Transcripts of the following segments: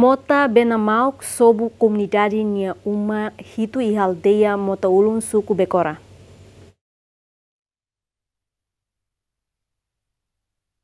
Mota Benamauk sobu komunidade Nia Uma hitu i Aldeia Mota Ulun Suku Bekora.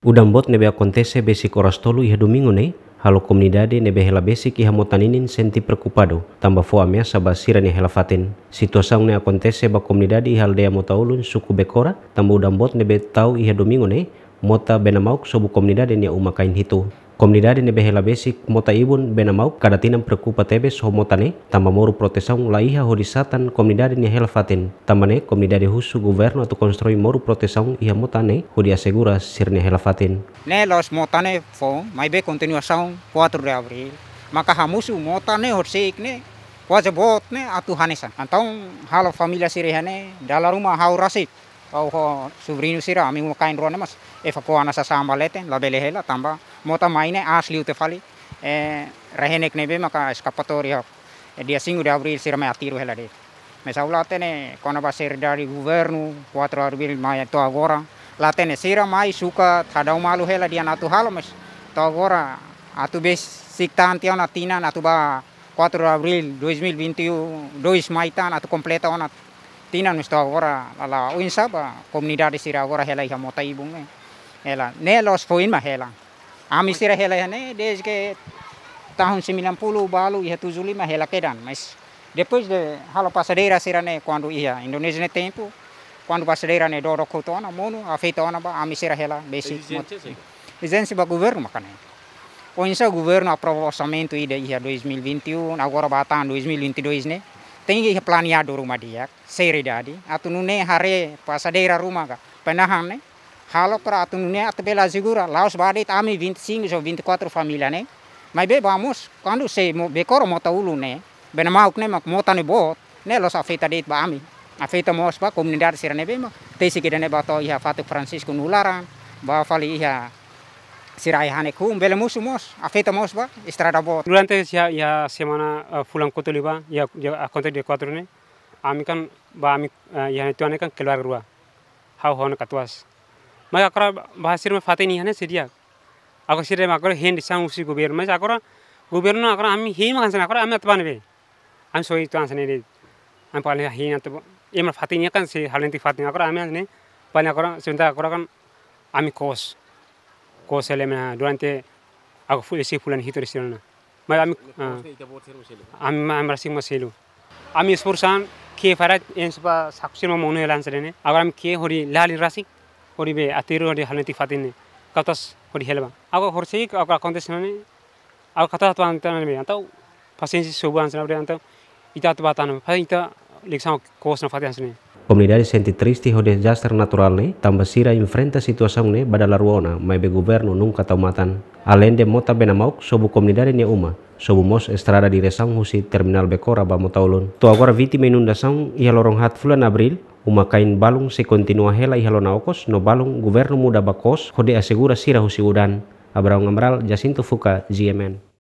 Udambot nebe akontese besik oras tolu iha domingo ne, halo komunidade nebe hela besik iha motaninin senti perkupado tamba foa mea saba sirani hela fatin. Situação ne akontese ba komunidade iha aldeia mota ulun suku bekora, tamba udambot nebe tau iha domingo ne, mota benamauk sobu komunidade nia uma kain hitu. Comunidade nebehela besik mota ibun bena mau kada tinam preocupa tebes homotane tamba moru protesaung laiha ho horisatan comunidade nehela fatin ne comunidade husu guverno atau konstrui moru protesaung iha motane ho assegura sir nehela fatin ne los motane fo mai be continuação 4 de abril maka hamusu motane seik ne wajibot ne hanesa. antong halo familia sirihane dalam rumah haurasik au ho sobrinho sira ami mo kain rona mas e fa ko sa samba lete la bele hela tamba mota maine asli ute fali e rehenek nebe maka escapatoria ho e dia singo de abril sira me atiru hela de me sa ulatene kona dari governo 4 abril mai to agora latene sira mai suka thadau malu hela dia natu halo mas to agora atu bes siktan tiona tina natu ba 4 abril 2021 2 mai tan atu completa onat tinan misto agora ala uinsa ba comunidad sira agora hela iha mota ibung e. hela ne los foin ma hela ami sira hela ne desde que tahun 90 balu iha 75 hela kedan mas depois de halo pasadeira sira ne quando iha Indonesia ne tempo quando passadeira ne doro kotona mono afeitona ba ami sira hela basic exigência ba governo makane Conheça o governo aprovou orçamento aí da 2021, agora batendo e 2022, ne tengi plania do rumah dia seri dadi atau nune pas daerah rumah ka penahan ne halo para atau nune atau bela zigura laos tami vint 25 so 24 familia ne mai be vamos kandu se mo be coro mota ulu ne bena mauk ne mak mota ne bot ne los afeta dit ba ami afeta mos ba komunidad sirane be ma tesi kidane ba to iha fatu francisco nularan ba fali iha sirai hane kum bele musu mos, afeta mos ba, estrada bo. Durante ya ya semana eh, fulan kotoli ba, ya ya akonte de cuatro ne, ami kan ba ami ya itu ane kan keluar rua, hau hau ne katuas. Mas akora bahasir me fate nih ane sedia, aku sih deh akora hand sang usi gubernur, mas akora na akora ami hi ma sana akora ami atuan be, ami soi itu ane ni ami paling na tu emar fate nih kan si halanti fate ni akora ami ane, paling akora sebentar akora kan ami kos. kosele mena durante aku full isi fulan hitur istilahnya. Mai ami ami ami rasik masilu. Ami isporsan ke farat yang sepa saksir mau monu elan serene. Agar ami ke hori lali rasik hori be atiru hori halneti fatine. Katas hori helba. Aku horsi aku akontesnane. Aku kata tu antaran be antau pasensi subuh antaran be antau. Ita tu batanu. Fai ita liksang kosna fatih antaran. senti tristi ho desastre naturalne tambasira enfrenta ne badala ruona, mai be governo nunca taumatan. Além de mota benamauk sobu comunidade ne uma, sobu mos estrada di husi terminal bekora ba motaulon. Tu agora vítima inundação ia lorong hat fulan abril, uma kain balung se continua hela ia lona no balung governo muda bakos ho de asegura sira husi udan. Abraão Amral, Jacinto Fuka, GMN.